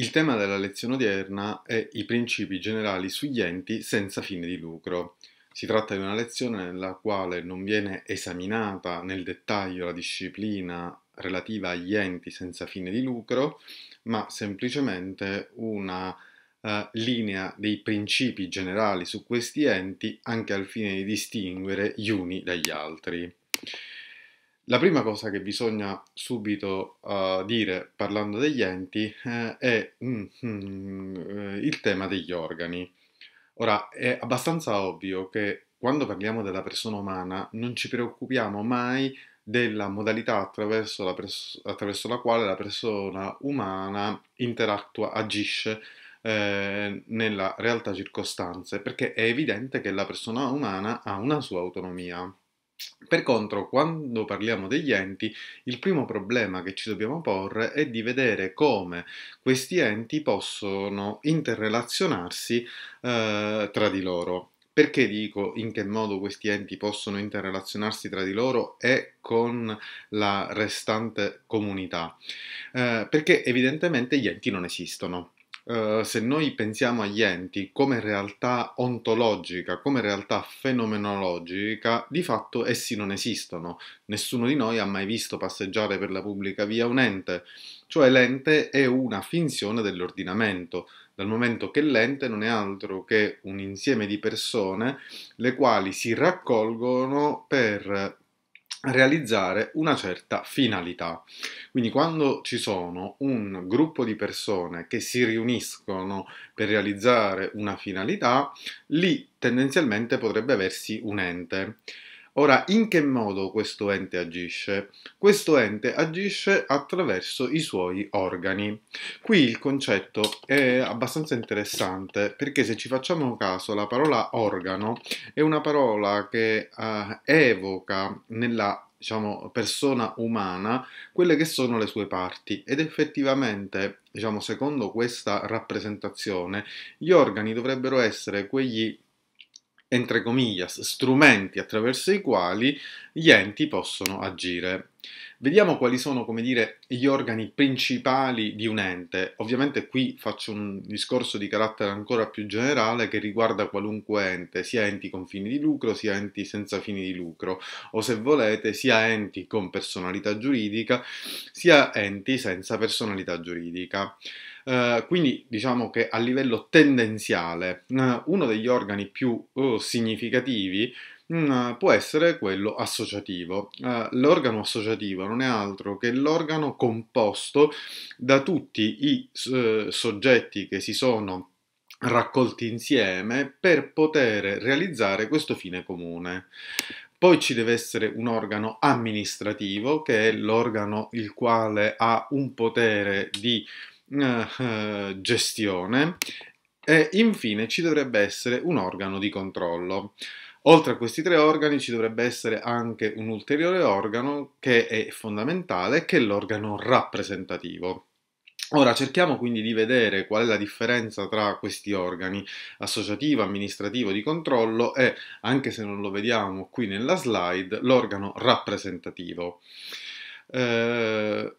Il tema della lezione odierna è i principi generali sugli enti senza fine di lucro. Si tratta di una lezione nella quale non viene esaminata nel dettaglio la disciplina relativa agli enti senza fine di lucro, ma semplicemente una eh, linea dei principi generali su questi enti anche al fine di distinguere gli uni dagli altri. La prima cosa che bisogna subito uh, dire parlando degli enti eh, è mm, mm, eh, il tema degli organi. Ora, è abbastanza ovvio che quando parliamo della persona umana non ci preoccupiamo mai della modalità attraverso la, pres- attraverso la quale la persona umana interattua, agisce eh, nella realtà circostanze, perché è evidente che la persona umana ha una sua autonomia. Per contro, quando parliamo degli enti, il primo problema che ci dobbiamo porre è di vedere come questi enti possono interrelazionarsi eh, tra di loro. Perché dico in che modo questi enti possono interrelazionarsi tra di loro e con la restante comunità? Eh, perché evidentemente gli enti non esistono. Eh, se noi pensiamo agli enti come realtà ontologica, come realtà fenomenologica, di fatto essi non esistono. Nessuno di noi ha mai visto passeggiare per la pubblica via un ente, cioè l'ente è una finzione dell'ordinamento, dal momento che l'ente non è altro che un insieme di persone le quali si raccolgono per realizzare una certa finalità. Quindi quando ci sono un gruppo di persone che si riuniscono per realizzare una finalità, lì tendenzialmente potrebbe aversi un ente. Ora, in che modo questo ente agisce? Questo ente agisce attraverso i suoi organi. Qui il concetto è abbastanza interessante perché se ci facciamo caso la parola organo è una parola che eh, evoca nella diciamo, persona umana quelle che sono le sue parti ed effettivamente, diciamo, secondo questa rappresentazione, gli organi dovrebbero essere quegli entre comillas, strumenti attraverso i quali gli enti possono agire. Vediamo quali sono, come dire, gli organi principali di un ente. Ovviamente qui faccio un discorso di carattere ancora più generale che riguarda qualunque ente, sia enti con fini di lucro, sia enti senza fini di lucro, o se volete, sia enti con personalità giuridica, sia enti senza personalità giuridica. Eh, quindi diciamo che a livello tendenziale uh, uno degli organi più uh, significativi mm, può essere quello associativo. l'organo associativo non è altro che l'organo composto da tutti i soggetti che si sono raccolti insieme per poter realizzare questo fine comune. Poi ci deve essere un organo amministrativo che è l'organo il quale ha un potere di eh, gestione e infine ci dovrebbe essere un organo di controllo. Oltre a questi tre organi ci dovrebbe essere anche un ulteriore organo che è fondamentale, che è l'organo rappresentativo. Ora cerchiamo quindi di vedere qual è la differenza tra questi organi associativo, amministrativo, di controllo e, anche se non lo vediamo qui nella slide, l'organo rappresentativo. Eh,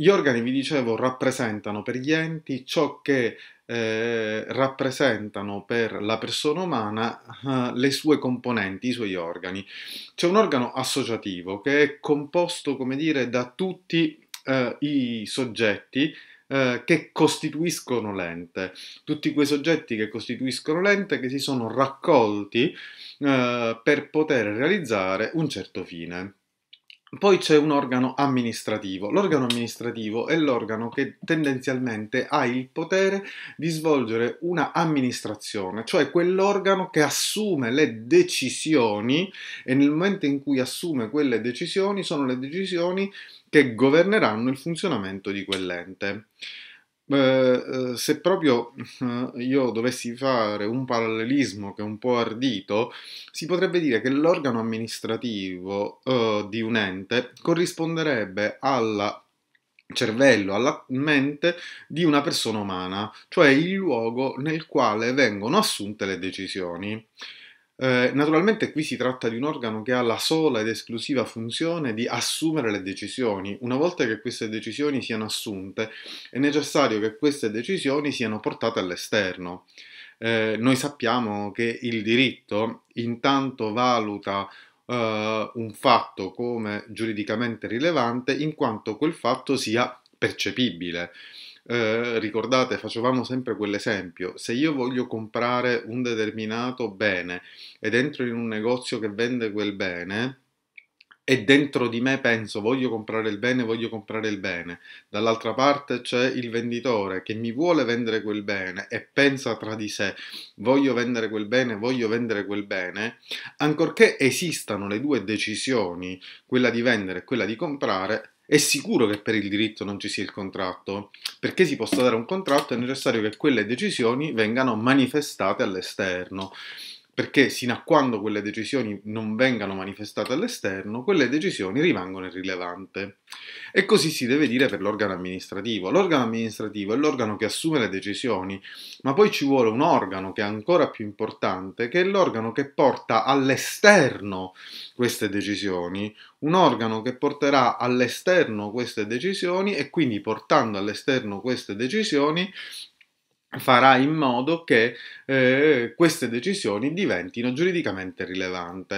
gli organi, vi dicevo, rappresentano per gli enti ciò che eh, rappresentano per la persona umana eh, le sue componenti, i suoi organi. C'è un organo associativo che è composto, come dire, da tutti eh, i soggetti eh, che costituiscono l'ente, tutti quei soggetti che costituiscono l'ente che si sono raccolti eh, per poter realizzare un certo fine. Poi c'è un organo amministrativo. L'organo amministrativo è l'organo che tendenzialmente ha il potere di svolgere una amministrazione, cioè quell'organo che assume le decisioni e nel momento in cui assume quelle decisioni sono le decisioni che governeranno il funzionamento di quell'ente. Eh, se proprio eh, io dovessi fare un parallelismo che è un po' ardito, si potrebbe dire che l'organo amministrativo eh, di un ente corrisponderebbe al cervello, alla mente di una persona umana, cioè il luogo nel quale vengono assunte le decisioni. Eh, naturalmente qui si tratta di un organo che ha la sola ed esclusiva funzione di assumere le decisioni. Una volta che queste decisioni siano assunte, è necessario che queste decisioni siano portate all'esterno. Eh, noi sappiamo che il diritto intanto valuta eh, un fatto come giuridicamente rilevante in quanto quel fatto sia percepibile. Eh, ricordate, facevamo sempre quell'esempio, se io voglio comprare un determinato bene ed entro in un negozio che vende quel bene, e dentro di me penso voglio comprare il bene, voglio comprare il bene. Dall'altra parte c'è il venditore che mi vuole vendere quel bene e pensa tra di sé voglio vendere quel bene, voglio vendere quel bene, ancorché esistano le due decisioni, quella di vendere e quella di comprare, è sicuro che per il diritto non ci sia il contratto? Perché si possa dare un contratto è necessario che quelle decisioni vengano manifestate all'esterno perché sino a quando quelle decisioni non vengano manifestate all'esterno, quelle decisioni rimangono irrilevanti. E così si deve dire per l'organo amministrativo. L'organo amministrativo è l'organo che assume le decisioni, ma poi ci vuole un organo che è ancora più importante, che è l'organo che porta all'esterno queste decisioni, un organo che porterà all'esterno queste decisioni e quindi portando all'esterno queste decisioni farà in modo che eh, queste decisioni diventino giuridicamente rilevanti.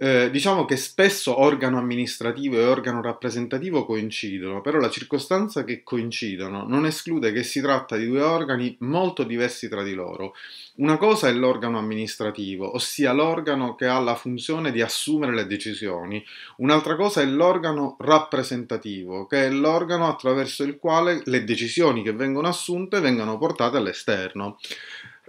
Eh, diciamo che spesso organo amministrativo e organo rappresentativo coincidono, però la circostanza che coincidono non esclude che si tratta di due organi molto diversi tra di loro. Una cosa è l'organo amministrativo, ossia l'organo che ha la funzione di assumere le decisioni, un'altra cosa è l'organo rappresentativo, che è l'organo attraverso il quale le decisioni che vengono assunte vengono portate all'esterno.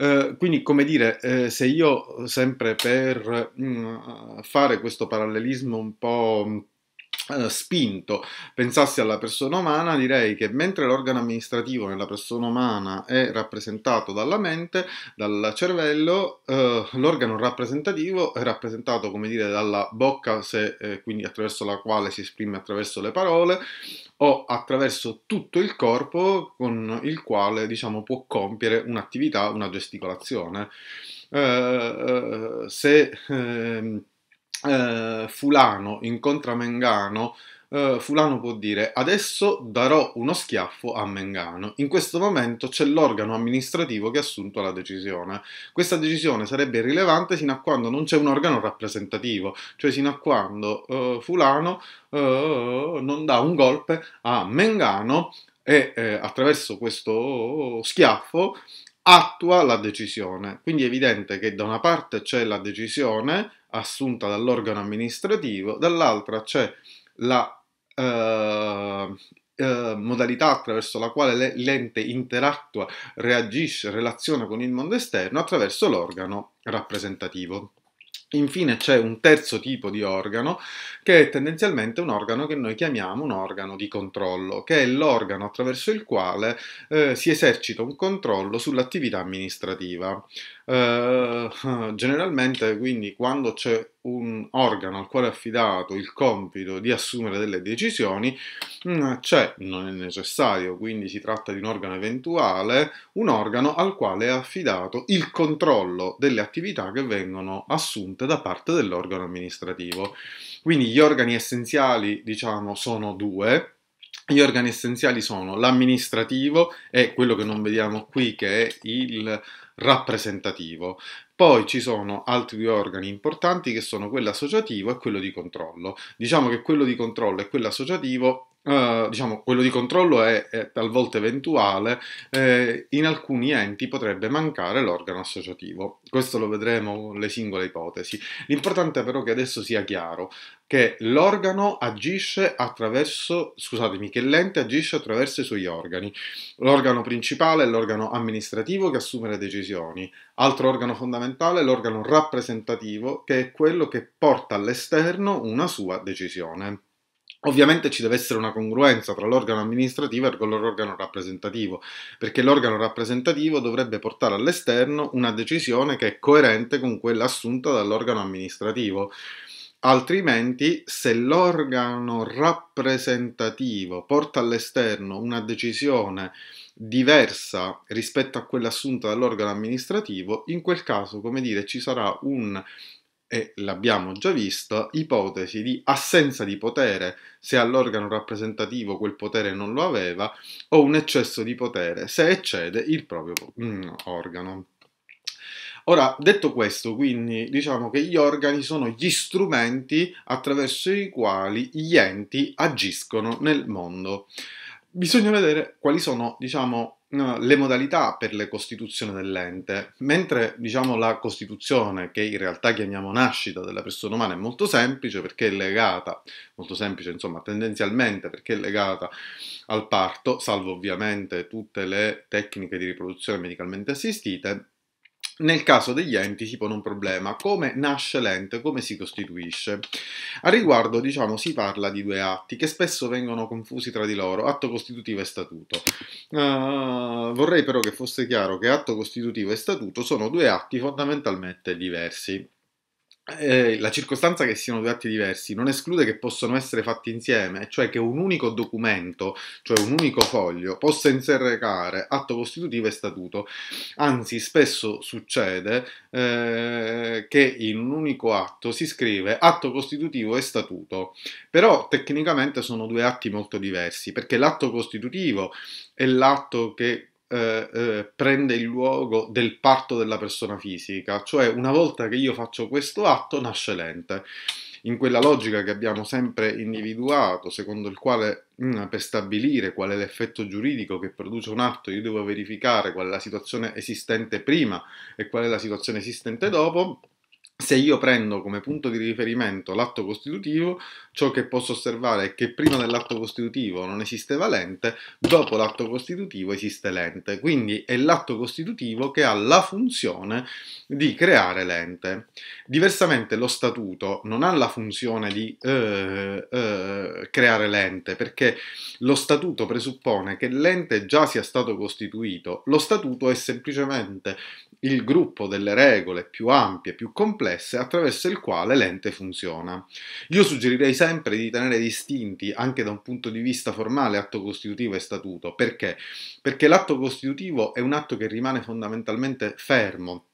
Eh, quindi, come dire, eh, se io sempre per mh, mm, fare questo parallelismo un po' mm, eh, spinto pensassi alla persona umana, direi che mentre l'organo amministrativo nella persona umana è rappresentato dalla mente, dal cervello, eh, l'organo rappresentativo è rappresentato, come dire, dalla bocca, se, eh, quindi attraverso la quale si esprime attraverso le parole, o attraverso tutto il corpo con il quale, diciamo, può compiere un'attività, una gesticolazione. Eh, eh se ehm, eh, fulano incontra Mengano, eh, fulano può dire adesso darò uno schiaffo a Mengano. In questo momento c'è l'organo amministrativo che ha assunto la decisione. Questa decisione sarebbe irrilevante fino a quando non c'è un organo rappresentativo, cioè sino a quando eh, fulano eh, non dà un golpe a Mengano e eh, attraverso questo schiaffo attua la decisione. Quindi è evidente che da una parte c'è la decisione assunta dall'organo amministrativo, dall'altra c'è la eh, eh, modalità attraverso la quale l'ente interattua, reagisce, relaziona con il mondo esterno attraverso l'organo rappresentativo. Infine c'è un terzo tipo di organo che è tendenzialmente un organo che noi chiamiamo un organo di controllo, che è l'organo attraverso il quale eh, si esercita un controllo sull'attività amministrativa. Eh, generalmente, quindi, quando c'è un organo al quale è affidato il compito di assumere delle decisioni, mm, c'è, non è necessario, quindi si tratta di un organo eventuale, un organo al quale è affidato il controllo delle attività che vengono assunte da parte dell'organo amministrativo. Quindi gli organi essenziali, diciamo, sono due gli organi essenziali sono l'amministrativo e quello che non vediamo qui che è il rappresentativo. Poi ci sono altri due organi importanti che sono quello associativo e quello di controllo. Diciamo che quello di controllo e quello associativo eh, diciamo, quello di controllo è, è talvolta eventuale, eh, in alcuni enti potrebbe mancare l'organo associativo. Questo lo vedremo con le singole ipotesi. L'importante però che adesso sia chiaro che l'organo agisce attraverso, scusatemi, che l'ente agisce attraverso i suoi organi. L'organo principale è l'organo amministrativo che assume le decisioni, altro organo fondamentale è l'organo rappresentativo che è quello che porta all'esterno una sua decisione. Ovviamente ci deve essere una congruenza tra l'organo amministrativo e l'organo rappresentativo, perché l'organo rappresentativo dovrebbe portare all'esterno una decisione che è coerente con quella assunta dall'organo amministrativo. Altrimenti, se l'organo rappresentativo porta all'esterno una decisione diversa rispetto a quella assunta dall'organo amministrativo, in quel caso, come dire, ci sarà un e l'abbiamo già visto, ipotesi di assenza di potere se all'organo rappresentativo quel potere non lo aveva o un eccesso di potere se eccede il proprio mm, organo. Ora, detto questo, quindi diciamo che gli organi sono gli strumenti attraverso i quali gli enti agiscono nel mondo. Bisogna vedere quali sono, diciamo, le modalità per la costituzione dell'ente. Mentre diciamo la costituzione, che in realtà chiamiamo nascita della persona umana, è molto semplice perché è legata, molto semplice insomma, tendenzialmente perché è legata al parto, salvo ovviamente tutte le tecniche di riproduzione medicalmente assistite, nel caso degli enti si pone un problema, come nasce l'ente, come si costituisce? A riguardo, diciamo, si parla di due atti che spesso vengono confusi tra di loro, atto costitutivo e statuto. Uh, vorrei però che fosse chiaro che atto costitutivo e statuto sono due atti fondamentalmente diversi eh, la circostanza che siano due atti diversi non esclude che possano essere fatti insieme, cioè che un unico documento, cioè un unico foglio, possa inserrecare atto costitutivo e statuto. Anzi, spesso succede eh, che in un unico atto si scrive atto costitutivo e statuto, però tecnicamente sono due atti molto diversi, perché l'atto costitutivo è l'atto che eh, eh, prende il luogo del parto della persona fisica, cioè una volta che io faccio questo atto nasce l'ente. In quella logica che abbiamo sempre individuato, secondo il quale mh, mm, per stabilire qual è l'effetto giuridico che produce un atto, io devo verificare qual è la situazione esistente prima e qual è la situazione esistente dopo, se io prendo come punto di riferimento l'atto costitutivo, ciò che posso osservare è che prima dell'atto costitutivo non esisteva lente, dopo l'atto costitutivo esiste lente. Quindi è l'atto costitutivo che ha la funzione di creare lente. Diversamente lo statuto non ha la funzione di eh, eh, creare lente, perché lo statuto presuppone che l'ente già sia stato costituito. Lo statuto è semplicemente il gruppo delle regole più ampie, più complesse attraverso il quale l'ente funziona. Io suggerirei sempre di tenere distinti anche da un punto di vista formale atto costitutivo e statuto, perché? Perché l'atto costitutivo è un atto che rimane fondamentalmente fermo,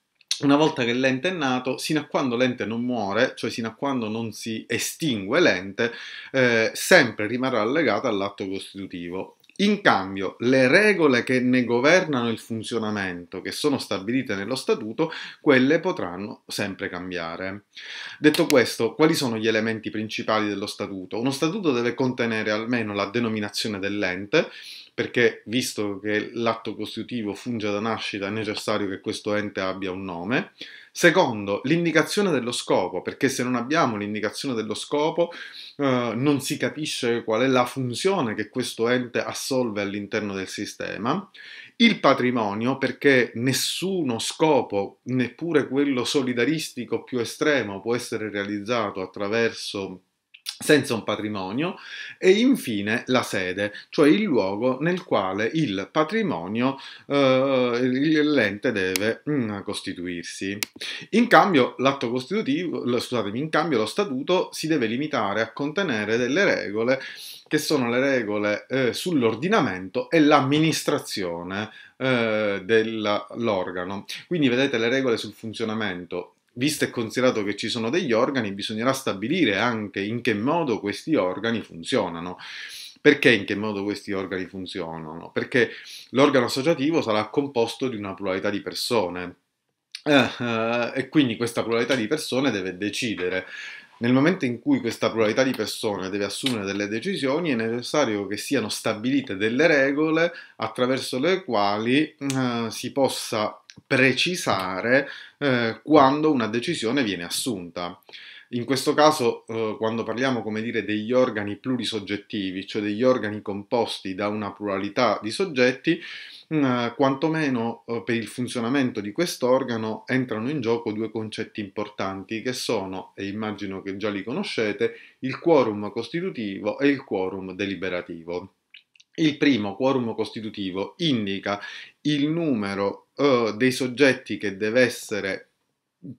una volta che l'ente è nato, sino a quando l'ente non muore, cioè sino a quando non si estingue l'ente, eh, sempre rimarrà legata all'atto costitutivo. In cambio, le regole che ne governano il funzionamento, che sono stabilite nello statuto, quelle potranno sempre cambiare. Detto questo, quali sono gli elementi principali dello statuto? Uno statuto deve contenere almeno la denominazione dell'ente, perché visto che l'atto costitutivo funge da nascita è necessario che questo ente abbia un nome, Secondo, l'indicazione dello scopo, perché se non abbiamo l'indicazione dello scopo eh, non si capisce qual è la funzione che questo ente assolve all'interno del sistema. Il patrimonio, perché nessuno scopo, neppure quello solidaristico più estremo, può essere realizzato attraverso senza un patrimonio e infine la sede, cioè il luogo nel quale il patrimonio eh, l'ente deve mm, costituirsi. In cambio, l'atto costitutivo, scusatemi, in cambio lo statuto si deve limitare a contenere delle regole che sono le regole eh, sull'ordinamento e l'amministrazione eh, dell'organo. Quindi vedete le regole sul funzionamento visto e considerato che ci sono degli organi, bisognerà stabilire anche in che modo questi organi funzionano. Perché in che modo questi organi funzionano? Perché l'organo associativo sarà composto di una pluralità di persone eh, eh, e quindi questa pluralità di persone deve decidere. Nel momento in cui questa pluralità di persone deve assumere delle decisioni è necessario che siano stabilite delle regole attraverso le quali eh, si possa precisare eh, quando una decisione viene assunta. In questo caso, eh, quando parliamo come dire, degli organi plurisoggettivi, cioè degli organi composti da una pluralità di soggetti, mh, mm, quantomeno eh, per il funzionamento di quest'organo entrano in gioco due concetti importanti che sono, e immagino che già li conoscete, il quorum costitutivo e il quorum deliberativo. Il primo quorum costitutivo indica il numero eh, dei soggetti che deve essere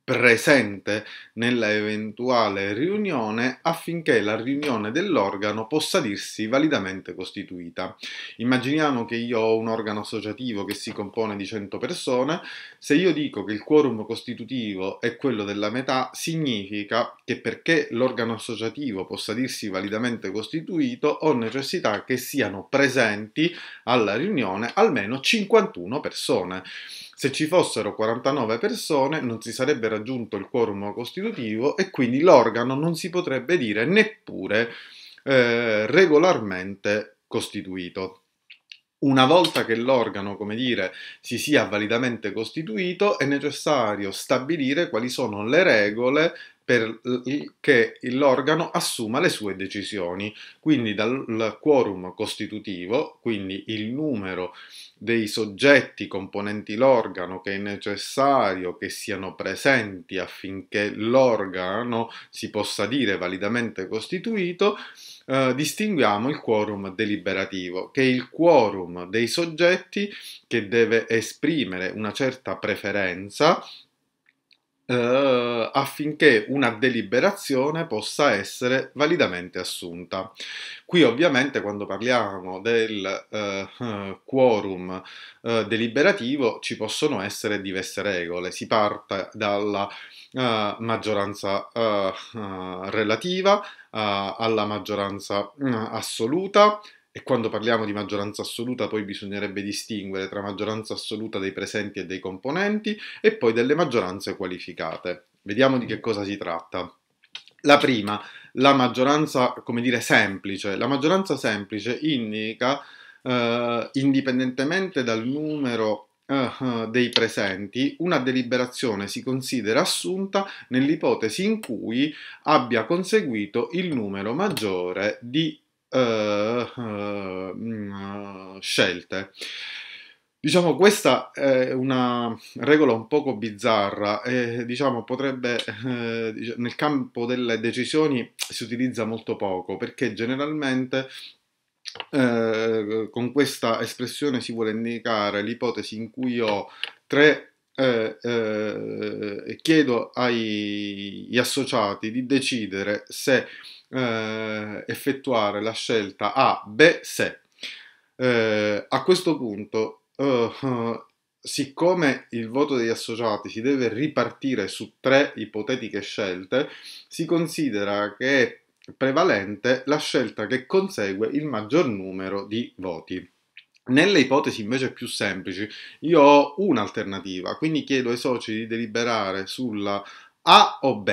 presente nella eventuale riunione affinché la riunione dell'organo possa dirsi validamente costituita. Immaginiamo che io ho un organo associativo che si compone di 100 persone, se io dico che il quorum costitutivo è quello della metà, significa che perché l'organo associativo possa dirsi validamente costituito ho necessità che siano presenti alla riunione almeno 51 persone. Se ci fossero 49 persone non si sarebbe raggiunto il quorum costitutivo e quindi l'organo non si potrebbe dire neppure eh, regolarmente costituito. Una volta che l'organo, come dire, si sia validamente costituito, è necessario stabilire quali sono le regole per che l'organo assuma le sue decisioni. Quindi dal quorum costitutivo, quindi il numero dei soggetti componenti l'organo che è necessario che siano presenti affinché l'organo si possa dire validamente costituito, eh, distinguiamo il quorum deliberativo, che è il quorum dei soggetti che deve esprimere una certa preferenza eh, affinché una deliberazione possa essere validamente assunta. Qui ovviamente quando parliamo del eh, quorum eh, deliberativo ci possono essere diverse regole, si parte dalla eh, maggioranza eh, eh, relativa alla maggioranza mm, assoluta, e quando parliamo di maggioranza assoluta poi bisognerebbe distinguere tra maggioranza assoluta dei presenti e dei componenti e poi delle maggioranze qualificate. Vediamo di che cosa si tratta. La prima, la maggioranza, come dire, semplice. La maggioranza semplice indica, eh, indipendentemente dal numero eh, dei presenti, una deliberazione si considera assunta nell'ipotesi in cui abbia conseguito il numero maggiore di eh, eh, scelte. Diciamo, questa è una regola un poco bizzarra e diciamo, potrebbe, eh, nel campo delle decisioni si utilizza molto poco perché generalmente eh, con questa espressione si vuole indicare l'ipotesi in cui ho tre eh, eh, chiedo agli associati di decidere se eh, effettuare la scelta A, B, C. Eh, a questo punto, eh, eh, siccome il voto degli associati si deve ripartire su tre ipotetiche scelte, si considera che è prevalente la scelta che consegue il maggior numero di voti. Nelle ipotesi invece più semplici, io ho un'alternativa, quindi chiedo ai soci di deliberare sulla A o B.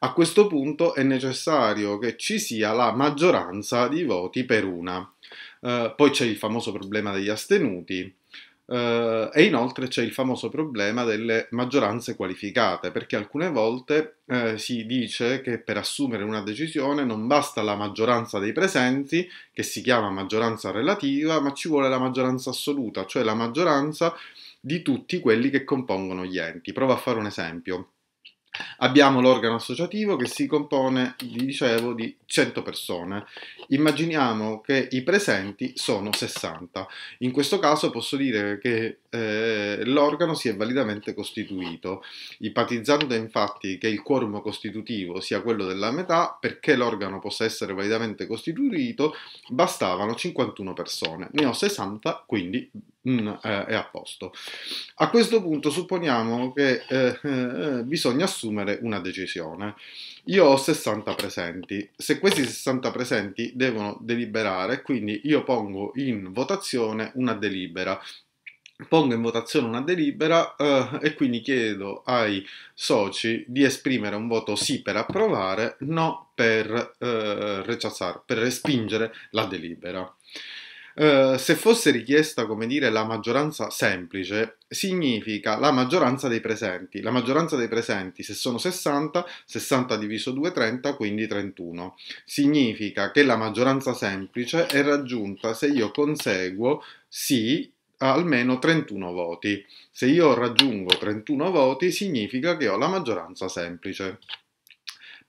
A questo punto è necessario che ci sia la maggioranza di voti per una. Eh, poi c'è il famoso problema degli astenuti. Uh, e inoltre c'è il famoso problema delle maggioranze qualificate, perché alcune volte uh, si dice che per assumere una decisione non basta la maggioranza dei presenti, che si chiama maggioranza relativa, ma ci vuole la maggioranza assoluta, cioè la maggioranza di tutti quelli che compongono gli enti. Provo a fare un esempio. Abbiamo l'organo associativo che si compone, vi dicevo, di 100 persone. Immaginiamo che i presenti sono 60. In questo caso posso dire che eh, l'organo si è validamente costituito, ipotizzando infatti che il quorum costitutivo sia quello della metà, perché l'organo possa essere validamente costituito bastavano 51 persone. Ne ho 60, quindi mm, eh, è a posto. A questo punto supponiamo che eh, eh, eh bisogna assumere una decisione. Io ho 60 presenti, se questi 60 presenti devono deliberare, quindi io pongo in votazione una delibera pongo in votazione una delibera eh, e quindi chiedo ai soci di esprimere un voto sì per approvare, no per eh, rechazar, per respingere la delibera. Eh, se fosse richiesta, come dire, la maggioranza semplice, significa la maggioranza dei presenti. La maggioranza dei presenti, se sono 60, 60 diviso 2 30, quindi 31. Significa che la maggioranza semplice è raggiunta se io conseguo sì almeno 31 voti. Se io raggiungo 31 voti significa che ho la maggioranza semplice.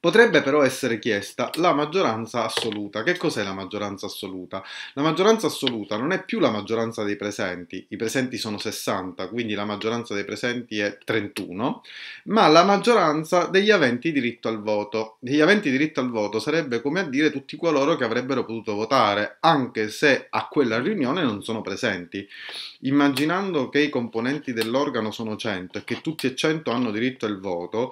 Potrebbe però essere chiesta la maggioranza assoluta. Che cos'è la maggioranza assoluta? La maggioranza assoluta non è più la maggioranza dei presenti, i presenti sono 60, quindi la maggioranza dei presenti è 31, ma la maggioranza degli aventi diritto al voto. Degli aventi diritto al voto sarebbe come a dire tutti coloro che avrebbero potuto votare, anche se a quella riunione non sono presenti. Immaginando che i componenti dell'organo sono 100 e che tutti e 100 hanno diritto al voto,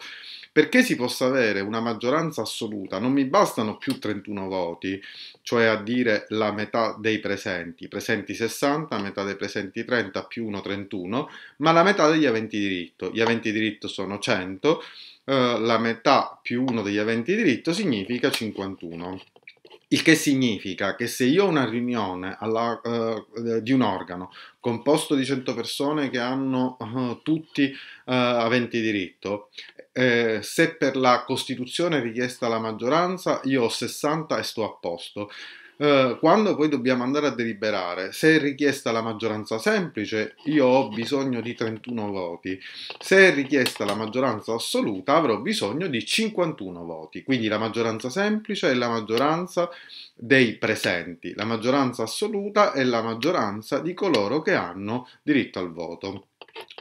perché si possa avere una maggioranza assoluta non mi bastano più 31 voti, cioè a dire la metà dei presenti, presenti 60, metà dei presenti 30 più 1 31, ma la metà degli aventi diritto. Gli aventi diritto sono 100, eh, la metà più 1 degli aventi diritto significa 51. Il che significa che se io ho una riunione alla, uh, di un organo composto di 100 persone che hanno uh, tutti uh, aventi diritto, eh, se per la Costituzione è richiesta la maggioranza, io ho 60 e sto a posto. Eh, quando poi dobbiamo andare a deliberare, se è richiesta la maggioranza semplice, io ho bisogno di 31 voti, se è richiesta la maggioranza assoluta, avrò bisogno di 51 voti. Quindi la maggioranza semplice è la maggioranza dei presenti, la maggioranza assoluta è la maggioranza di coloro che hanno diritto al voto.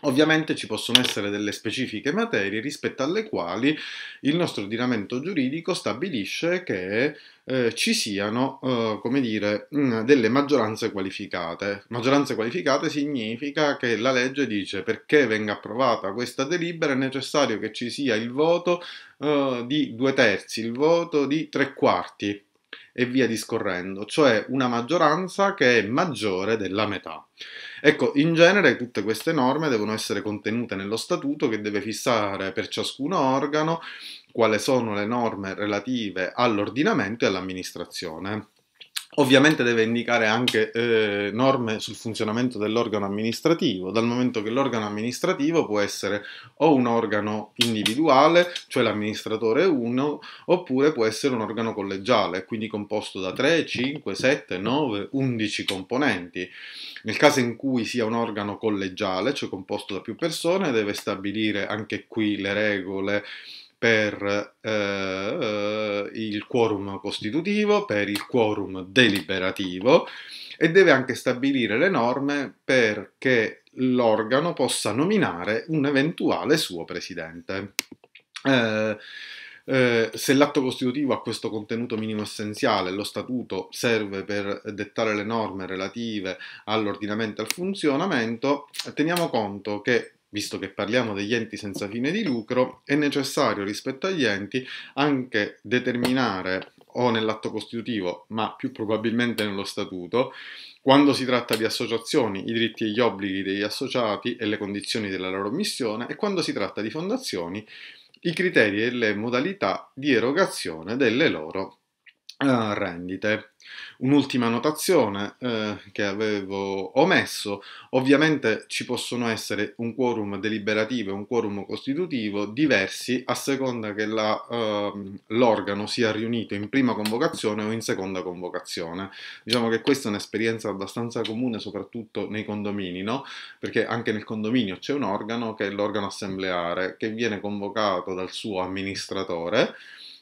Ovviamente ci possono essere delle specifiche materie rispetto alle quali il nostro ordinamento giuridico stabilisce che eh, ci siano, eh, come dire, mh, mm, delle maggioranze qualificate. Maggioranze qualificate significa che la legge dice perché venga approvata questa delibera è necessario che ci sia il voto eh, di due terzi, il voto di tre quarti e via discorrendo, cioè una maggioranza che è maggiore della metà. Ecco, in genere tutte queste norme devono essere contenute nello statuto che deve fissare per ciascun organo quali sono le norme relative all'ordinamento e all'amministrazione. Ovviamente deve indicare anche eh, norme sul funzionamento dell'organo amministrativo, dal momento che l'organo amministrativo può essere o un organo individuale, cioè l'amministratore uno, oppure può essere un organo collegiale, quindi composto da 3, 5, 7, 9, 11 componenti. Nel caso in cui sia un organo collegiale, cioè composto da più persone, deve stabilire anche qui le regole per eh, eh, il quorum costitutivo, per il quorum deliberativo e deve anche stabilire le norme perché l'organo possa nominare un eventuale suo presidente. Eh, eh, se l'atto costitutivo ha questo contenuto minimo essenziale, lo statuto serve per dettare le norme relative all'ordinamento e al funzionamento, teniamo conto che visto che parliamo degli enti senza fine di lucro, è necessario rispetto agli enti anche determinare o nell'atto costitutivo, ma più probabilmente nello statuto, quando si tratta di associazioni, i diritti e gli obblighi degli associati e le condizioni della loro missione, e quando si tratta di fondazioni, i criteri e le modalità di erogazione delle loro Uh, rendite. Un'ultima notazione eh, che avevo omesso, ovviamente ci possono essere un quorum deliberativo e un quorum costitutivo diversi a seconda che la, uh, l'organo sia riunito in prima convocazione o in seconda convocazione. Diciamo che questa è un'esperienza abbastanza comune soprattutto nei condomini, no? perché anche nel condominio c'è un organo che è l'organo assembleare che viene convocato dal suo amministratore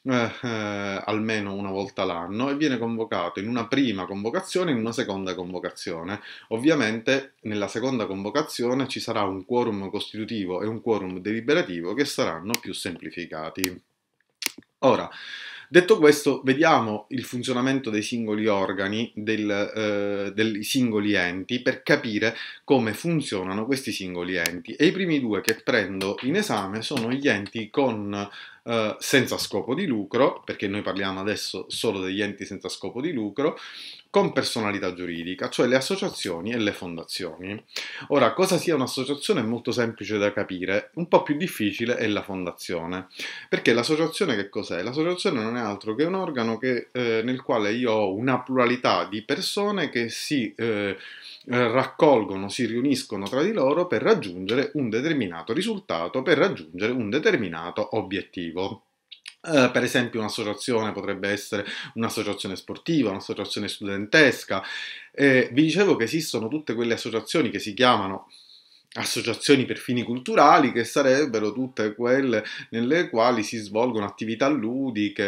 eh, eh, almeno una volta l'anno e viene convocato in una prima convocazione e in una seconda convocazione. Ovviamente nella seconda convocazione ci sarà un quorum costitutivo e un quorum deliberativo che saranno più semplificati. Ora, Detto questo, vediamo il funzionamento dei singoli organi, del, eh, dei singoli enti, per capire come funzionano questi singoli enti. E i primi due che prendo in esame sono gli enti con eh, senza scopo di lucro, perché noi parliamo adesso solo degli enti senza scopo di lucro, con personalità giuridica, cioè le associazioni e le fondazioni. Ora, cosa sia un'associazione è molto semplice da capire, un po' più difficile è la fondazione, perché l'associazione che cos'è? L'associazione non è altro che un organo che, eh, nel quale io ho una pluralità di persone che si eh, raccolgono, si riuniscono tra di loro per raggiungere un determinato risultato, per raggiungere un determinato obiettivo. Eh, per esempio un'associazione potrebbe essere un'associazione sportiva, un'associazione studentesca. Eh, vi dicevo che esistono tutte quelle associazioni che si chiamano associazioni per fini culturali, che sarebbero tutte quelle nelle quali si svolgono attività ludiche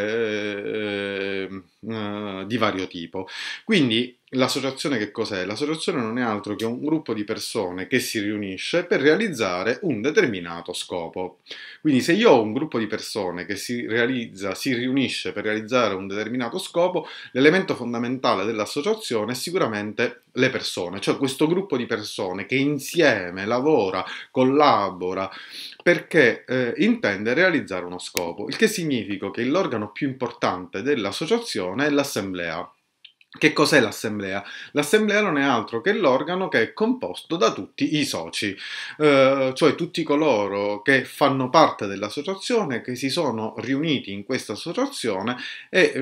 eh, eh, di vario tipo. Quindi L'associazione che cos'è? L'associazione non è altro che un gruppo di persone che si riunisce per realizzare un determinato scopo. Quindi se io ho un gruppo di persone che si, realizza, si riunisce per realizzare un determinato scopo, l'elemento fondamentale dell'associazione è sicuramente le persone, cioè questo gruppo di persone che insieme lavora, collabora perché eh, intende realizzare uno scopo, il che significa che l'organo più importante dell'associazione è l'assemblea che cos'è l'assemblea? L'assemblea non è altro che l'organo che è composto da tutti i soci, eh, cioè tutti coloro che fanno parte dell'associazione, che si sono riuniti in questa associazione e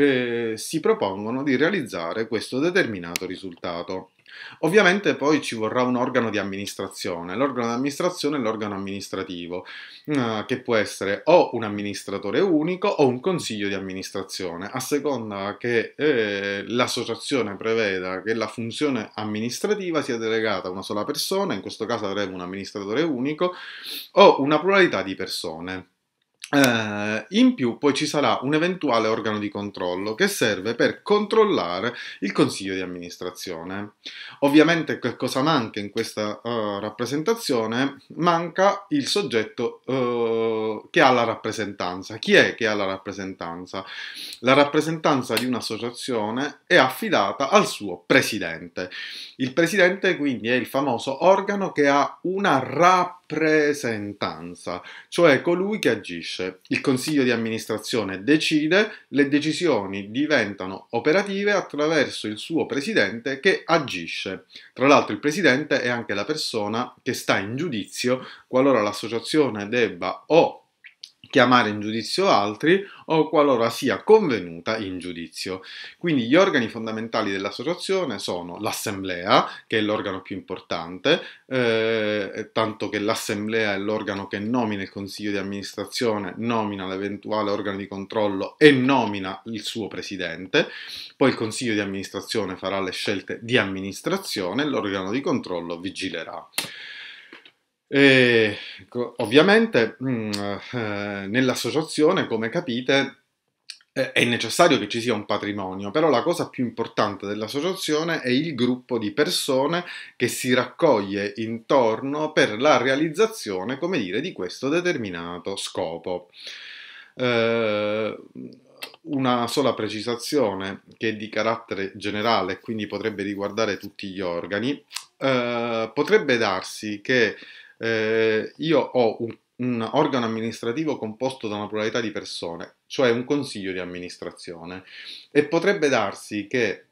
eh, si propongono di realizzare questo determinato risultato. Ovviamente poi ci vorrà un organo di amministrazione. L'organo di amministrazione è l'organo amministrativo, eh, che può essere o un amministratore unico o un consiglio di amministrazione, a seconda che eh, l'associazione preveda che la funzione amministrativa sia delegata a una sola persona, in questo caso avremo un amministratore unico, o una pluralità di persone. Eh, in più poi ci sarà un eventuale organo di controllo che serve per controllare il consiglio di amministrazione. Ovviamente che cosa manca in questa uh, rappresentazione? Manca il soggetto uh, che ha la rappresentanza. Chi è che ha la rappresentanza? La rappresentanza di un'associazione è affidata al suo presidente. Il presidente quindi è il famoso organo che ha una rappresentanza, cioè colui che agisce finisce, il consiglio di amministrazione decide, le decisioni diventano operative attraverso il suo presidente che agisce. Tra l'altro il presidente è anche la persona che sta in giudizio qualora l'associazione debba o chiamare in giudizio altri o qualora sia convenuta in giudizio. Quindi gli organi fondamentali dell'associazione sono l'assemblea, che è l'organo più importante, eh, tanto che l'assemblea è l'organo che nomina il consiglio di amministrazione, nomina l'eventuale organo di controllo e nomina il suo presidente, poi il consiglio di amministrazione farà le scelte di amministrazione e l'organo di controllo vigilerà. E, ovviamente mm, eh, nell'associazione, come capite, è necessario che ci sia un patrimonio, però la cosa più importante dell'associazione è il gruppo di persone che si raccoglie intorno per la realizzazione, come dire, di questo determinato scopo. Eh, una sola precisazione che è di carattere generale, quindi potrebbe riguardare tutti gli organi, eh, potrebbe darsi che eh, io ho un, un organo amministrativo composto da una pluralità di persone, cioè un consiglio di amministrazione, e potrebbe darsi che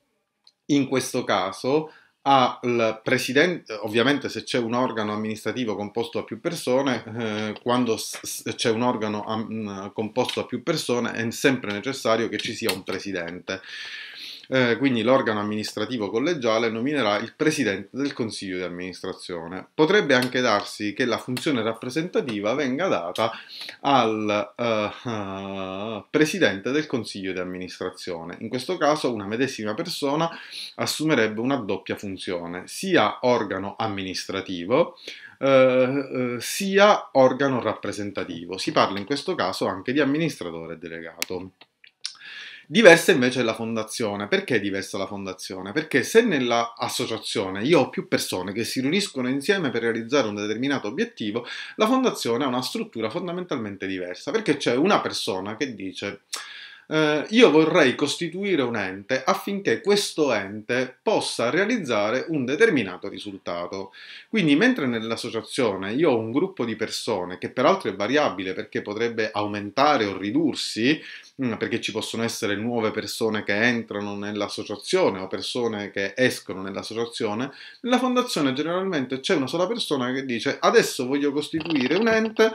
in questo caso al presidente, ovviamente se c'è un organo amministrativo composto da più persone, eh, quando s- c'è un organo am- composto da più persone è sempre necessario che ci sia un presidente eh, quindi l'organo amministrativo collegiale nominerà il presidente del consiglio di amministrazione. Potrebbe anche darsi che la funzione rappresentativa venga data al eh, uh, presidente del consiglio di amministrazione. In questo caso una medesima persona assumerebbe una doppia funzione, sia organo amministrativo eh, eh sia organo rappresentativo. Si parla in questo caso anche di amministratore delegato. Diversa invece è la fondazione. Perché è diversa la fondazione? Perché se nell'associazione io ho più persone che si riuniscono insieme per realizzare un determinato obiettivo, la fondazione ha una struttura fondamentalmente diversa, perché c'è una persona che dice eh, io vorrei costituire un ente affinché questo ente possa realizzare un determinato risultato. Quindi mentre nell'associazione io ho un gruppo di persone, che peraltro è variabile perché potrebbe aumentare o ridursi, mm, perché ci possono essere nuove persone che entrano nell'associazione o persone che escono nell'associazione, nella fondazione generalmente c'è una sola persona che dice adesso voglio costituire un ente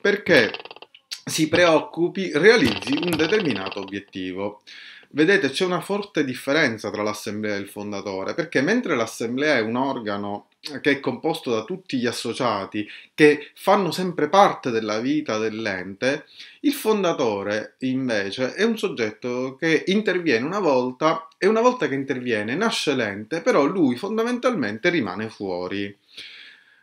perché si preoccupi realizzi un determinato obiettivo. Vedete, c'è una forte differenza tra l'assemblea e il fondatore, perché mentre l'assemblea è un organo che è composto da tutti gli associati che fanno sempre parte della vita dell'ente, il fondatore invece è un soggetto che interviene una volta e una volta che interviene nasce l'ente, però lui fondamentalmente rimane fuori.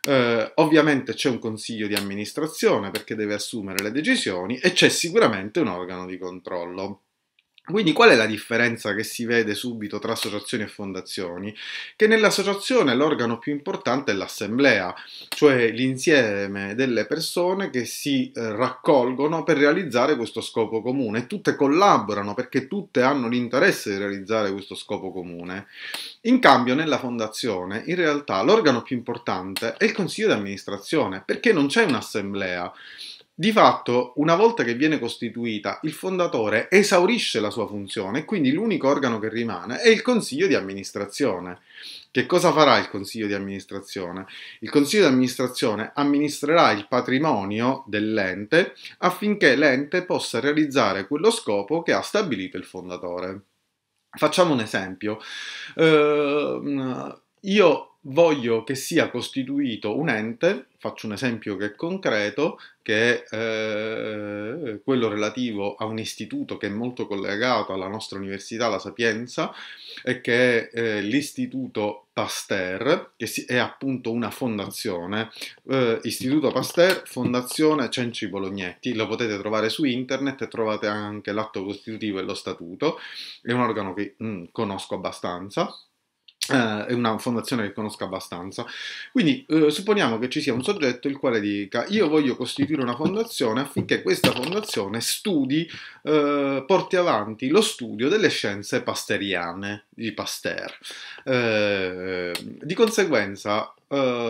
Eh, ovviamente c'è un consiglio di amministrazione perché deve assumere le decisioni e c'è sicuramente un organo di controllo. Quindi qual è la differenza che si vede subito tra associazioni e fondazioni? Che nell'associazione l'organo più importante è l'assemblea, cioè l'insieme delle persone che si eh, raccolgono per realizzare questo scopo comune. Tutte collaborano perché tutte hanno l'interesse di realizzare questo scopo comune. In cambio nella fondazione in realtà l'organo più importante è il consiglio di amministrazione perché non c'è un'assemblea di fatto, una volta che viene costituita, il fondatore esaurisce la sua funzione e quindi l'unico organo che rimane è il consiglio di amministrazione. Che cosa farà il consiglio di amministrazione? Il consiglio di amministrazione amministrerà il patrimonio dell'ente affinché l'ente possa realizzare quello scopo che ha stabilito il fondatore. Facciamo un esempio. Uh, io voglio che sia costituito un ente, faccio un esempio che è concreto, che è eh, quello relativo a un istituto che è molto collegato alla nostra università, la Sapienza, e che è eh, l'istituto Pasteur, che si, è appunto una fondazione, eh, istituto Pasteur, fondazione Cenci Bolognetti, lo potete trovare su internet, trovate anche l'atto costitutivo e lo statuto, è un organo che mh, mm, conosco abbastanza Uh, è una fondazione che conosco abbastanza. Quindi uh, supponiamo che ci sia un soggetto il quale dica io voglio costituire una fondazione affinché questa fondazione studi, uh, porti avanti lo studio delle scienze pasteriane di Pasteur. di conseguenza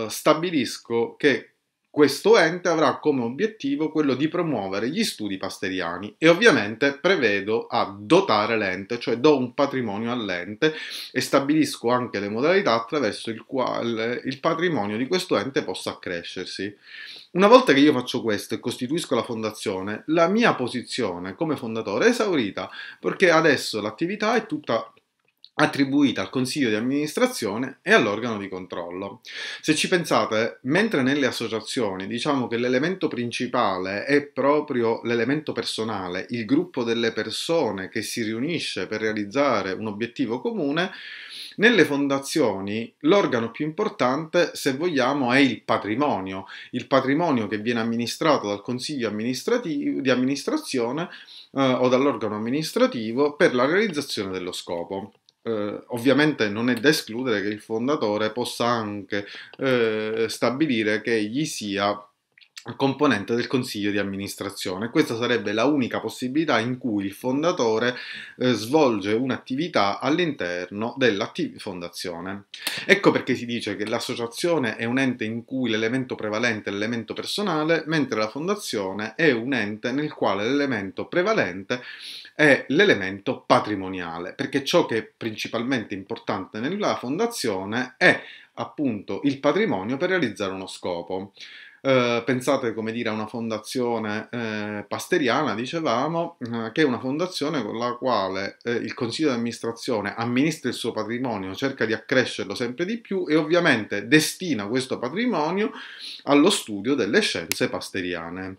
stabilisco che questo ente avrà come obiettivo quello di promuovere gli studi pasteriani e ovviamente prevedo a dotare l'ente, cioè do un patrimonio all'ente e stabilisco anche le modalità attraverso il quale il patrimonio di questo ente possa accrescersi. Una volta che io faccio questo e costituisco la fondazione, la mia posizione come fondatore è esaurita perché adesso l'attività è tutta attribuita al consiglio di amministrazione e all'organo di controllo. Se ci pensate, mentre nelle associazioni diciamo che l'elemento principale è proprio l'elemento personale, il gruppo delle persone che si riunisce per realizzare un obiettivo comune, nelle fondazioni l'organo più importante, se vogliamo, è il patrimonio, il patrimonio che viene amministrato dal consiglio di amministrazione eh, o dall'organo amministrativo per la realizzazione dello scopo eh, ovviamente non è da escludere che il fondatore possa anche eh, stabilire che gli sia componente del consiglio di amministrazione. Questa sarebbe la unica possibilità in cui il fondatore eh, svolge un'attività all'interno della fondazione. Ecco perché si dice che l'associazione è un ente in cui l'elemento prevalente è l'elemento personale, mentre la fondazione è un ente nel quale l'elemento prevalente è l'elemento patrimoniale, perché ciò che è principalmente importante nella fondazione è appunto il patrimonio per realizzare uno scopo. Eh, pensate come dire a una fondazione eh, pasteriana, dicevamo, eh, che è una fondazione con la quale eh, il consiglio di amministrazione amministra il suo patrimonio, cerca di accrescerlo sempre di più e ovviamente destina questo patrimonio allo studio delle scienze pasteriane.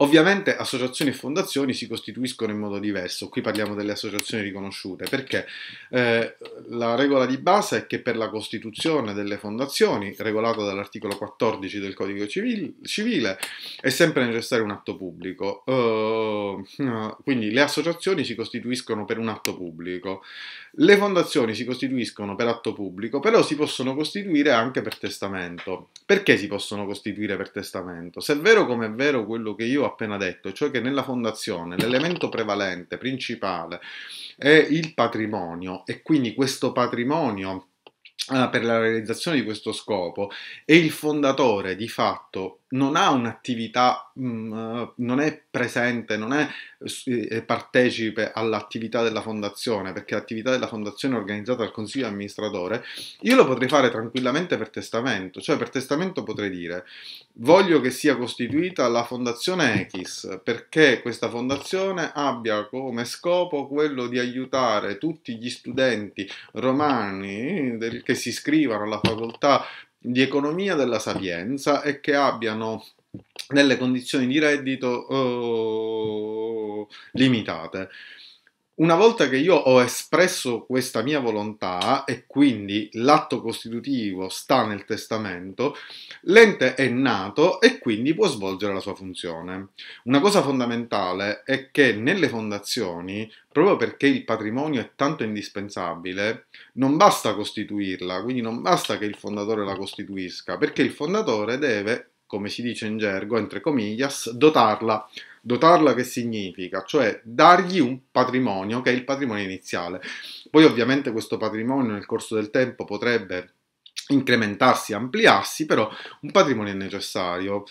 Ovviamente associazioni e fondazioni si costituiscono in modo diverso, qui parliamo delle associazioni riconosciute, perché eh, la regola di base è che per la costituzione delle fondazioni, regolata dall'articolo 14 del Codice civile, civile è sempre necessario un atto pubblico. Uh, quindi le associazioni si costituiscono per un atto pubblico, le fondazioni si costituiscono per atto pubblico, però si possono costituire anche per testamento. Perché si possono costituire per testamento? Se è vero come è vero quello quello che io ho appena detto, cioè che nella fondazione l'elemento prevalente, principale, è il patrimonio e quindi questo patrimonio eh, per la realizzazione di questo scopo è il fondatore di fatto non ha un'attività, mm, eh, non è presente, non eh, è partecipe all'attività della fondazione, perché l'attività della fondazione è organizzata dal consiglio amministratore, io lo potrei fare tranquillamente per testamento, cioè per testamento potrei dire voglio che sia costituita la fondazione X, perché questa fondazione abbia come scopo quello di aiutare tutti gli studenti romani che si iscrivano alla facoltà di economia della sapienza e che abbiano delle condizioni di reddito eh, limitate. Una volta che io ho espresso questa mia volontà e quindi l'atto costitutivo sta nel testamento, l'ente è nato e quindi può svolgere la sua funzione. Una cosa fondamentale è che nelle fondazioni, proprio perché il patrimonio è tanto indispensabile, non basta costituirla, quindi non basta che il fondatore la costituisca, perché il fondatore deve, come si dice in gergo, entre comillas, dotarla Dotarla che significa? Cioè dargli un patrimonio che è il patrimonio iniziale. Poi ovviamente questo patrimonio nel corso del tempo potrebbe incrementarsi, ampliarsi, però un patrimonio è necessario.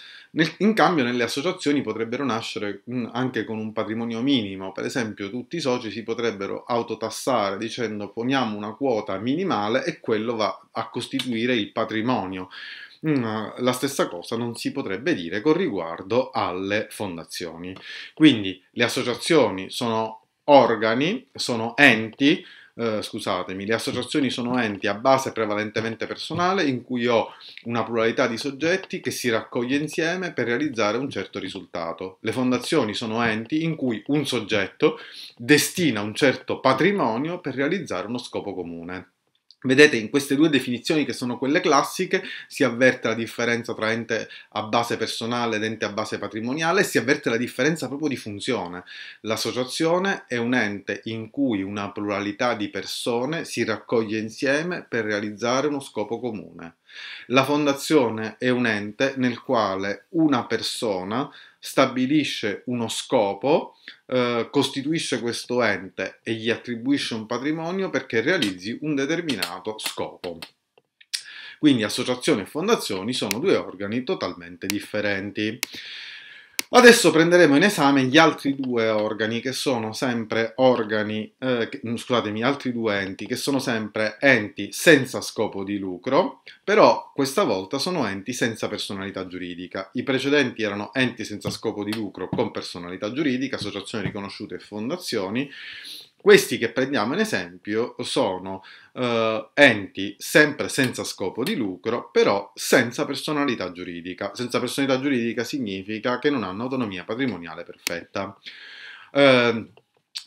in cambio nelle associazioni potrebbero nascere anche con un patrimonio minimo, per esempio tutti i soci si potrebbero autotassare dicendo poniamo una quota minimale e quello va a costituire il patrimonio la stessa cosa non si potrebbe dire con riguardo alle fondazioni. Quindi le associazioni sono organi, sono enti, eh, scusatemi, le associazioni sono enti a base prevalentemente personale in cui ho una pluralità di soggetti che si raccoglie insieme per realizzare un certo risultato. Le fondazioni sono enti in cui un soggetto destina un certo patrimonio per realizzare uno scopo comune. Vedete in queste due definizioni che sono quelle classiche si avverte la differenza tra ente a base personale ed ente a base patrimoniale e si avverte la differenza proprio di funzione. L'associazione è un ente in cui una pluralità di persone si raccoglie insieme per realizzare uno scopo comune. La fondazione è un ente nel quale una persona stabilisce uno scopo, eh, costituisce questo ente e gli attribuisce un patrimonio perché realizzi un determinato scopo. Quindi associazioni e fondazioni sono due organi totalmente differenti. Adesso prenderemo in esame gli altri due organi che sono sempre organi, eh, mm, scusatemi, altri due enti che sono sempre enti senza scopo di lucro, però questa volta sono enti senza personalità giuridica. I precedenti erano enti senza scopo di lucro con personalità giuridica, associazioni riconosciute e fondazioni. Questi che prendiamo in esempio sono eh, enti sempre senza scopo di lucro, però senza personalità giuridica. Senza personalità giuridica significa che non hanno autonomia patrimoniale perfetta. Eh,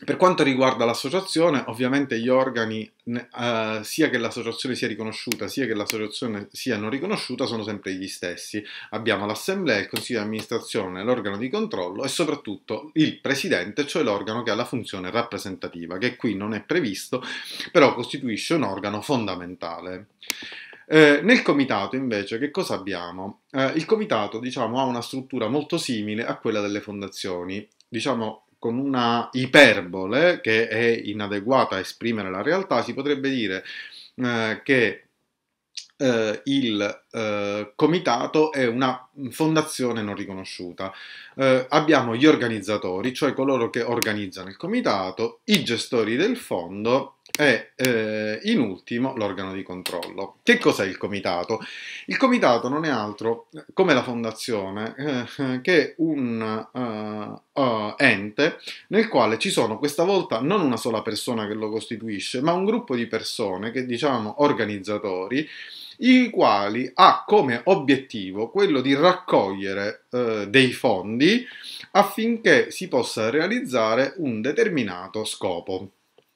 per quanto riguarda l'associazione, ovviamente gli organi, eh, sia che l'associazione sia riconosciuta, sia che l'associazione sia non riconosciuta, sono sempre gli stessi. Abbiamo l'assemblea, il consiglio di amministrazione, l'organo di controllo e soprattutto il presidente, cioè l'organo che ha la funzione rappresentativa, che qui non è previsto, però costituisce un organo fondamentale. Eh, nel comitato invece che cosa abbiamo? Eh, il comitato diciamo, ha una struttura molto simile a quella delle fondazioni. Diciamo, con una iperbole che è inadeguata a esprimere la realtà, si potrebbe dire eh, che eh, il eh, comitato è una fondazione non riconosciuta. Eh, abbiamo gli organizzatori, cioè coloro che organizzano il comitato, i gestori del fondo e eh, in ultimo l'organo di controllo. Che cos'è il comitato? Il comitato non è altro, eh, come la fondazione, eh, che un uh, uh, ente nel quale ci sono questa volta non una sola persona che lo costituisce, ma un gruppo di persone che diciamo organizzatori i quali ha come obiettivo quello di raccogliere eh, dei fondi affinché si possa realizzare un determinato scopo.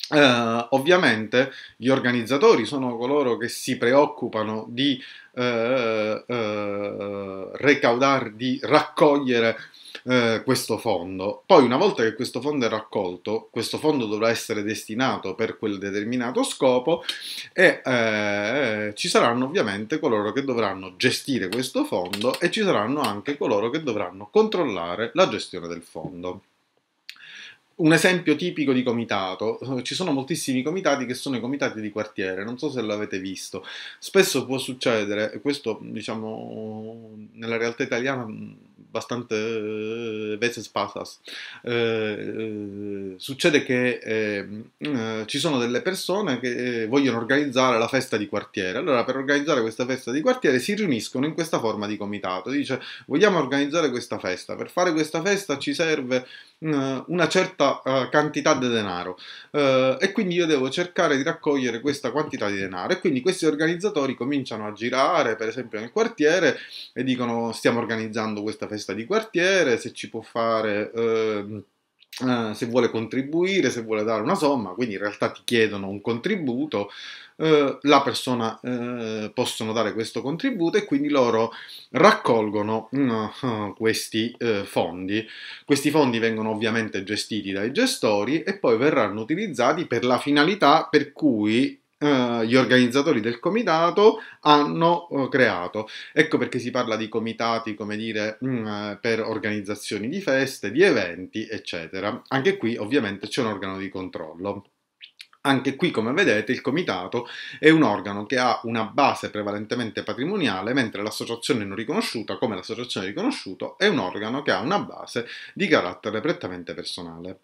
Uh, ovviamente gli organizzatori sono coloro che si preoccupano di uh, eh, uh, eh, recaudare, di raccogliere questo fondo. Poi una volta che questo fondo è raccolto, questo fondo dovrà essere destinato per quel determinato scopo e ci saranno ovviamente coloro che dovranno gestire questo fondo e ci saranno anche coloro che dovranno controllare la gestione del fondo un esempio tipico di comitato, ci sono moltissimi comitati che sono i comitati di quartiere, non so se l'avete visto, spesso può succedere, e questo diciamo nella realtà italiana bastante eh, veces pasas. Eh, eh, succede che ehm, eh, ci sono delle persone che eh, vogliono organizzare la festa di quartiere. Allora, per organizzare questa festa di quartiere si riuniscono in questa forma di comitato. Dice, vogliamo organizzare questa festa. Per fare questa festa ci serve una certa uh, quantità di denaro uh, e quindi io devo cercare di raccogliere questa quantità di denaro e quindi questi organizzatori cominciano a girare per esempio nel quartiere e dicono stiamo organizzando questa festa professionista di quartiere, se ci può fare, eh, eh, se vuole contribuire, se vuole dare una somma, quindi in realtà ti chiedono un contributo, eh, la persona eh, possono dare questo contributo e quindi loro raccolgono no, mm, questi eh, fondi. Questi fondi vengono ovviamente gestiti dai gestori e poi verranno utilizzati per la finalità per cui eh, gli organizzatori del comitato hanno eh, creato. Ecco perché si parla di comitati, come dire, mm, eh, per organizzazioni di feste, di eventi, eccetera. Anche qui ovviamente c'è un organo di controllo. Anche qui, come vedete, il comitato è un organo che ha una base prevalentemente patrimoniale, mentre l'associazione non riconosciuta, come l'associazione riconosciuto, è un organo che ha una base di carattere prettamente personale.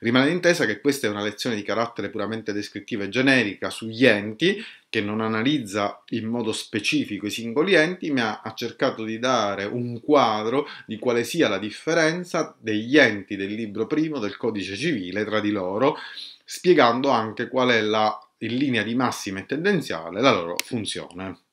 Rimane intesa che questa è una lezione di carattere puramente descrittiva e generica sugli enti, che non analizza in modo specifico i singoli enti, ma ha cercato di dare un quadro di quale sia la differenza degli enti del libro primo del codice civile tra di loro spiegando anche qual è la, in linea di massima e tendenziale la loro funzione.